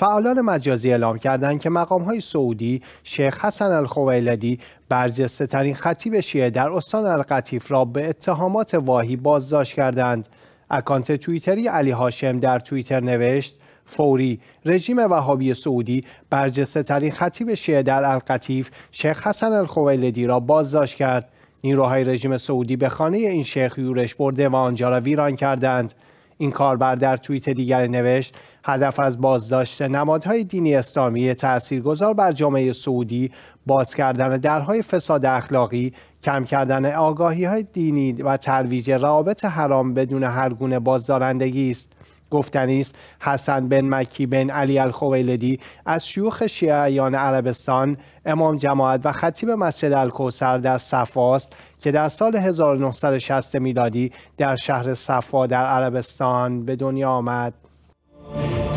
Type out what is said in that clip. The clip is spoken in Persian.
فعالان مجازی اعلام کردند که مقام های سعودی شیخ حسن الخویلدی برجسته ترین خطیب شیعه در استان القطیف را به اتهامات واهی بازداشت کردند اکانت توییتری علی هاشم در توییتر نوشت فوری رژیم وهابی سعودی برجسته ترین خطیب شیعه در القطیف شیخ حسن الخویلدی را بازداشت کرد نیروهای رژیم سعودی به خانه این شیخ یورش برده و آنجا را ویران کردند این کاربر در توییت دیگر نوشت هدف از بازداشت نمادهای دینی اسلامی تاثیرگذار بر جامعه سعودی باز کردن درهای فساد اخلاقی کم کردن آگاهی های دینی و ترویج روابط حرام بدون هرگونه بازدارندگی است گفتنی است حسن بن مکی بن علی الخویلدی از شیوخ شیعیان عربستان امام جماعت و خطیب مسجد الکوسر در است که در سال 1960 میلادی در شهر صفا در عربستان به دنیا آمد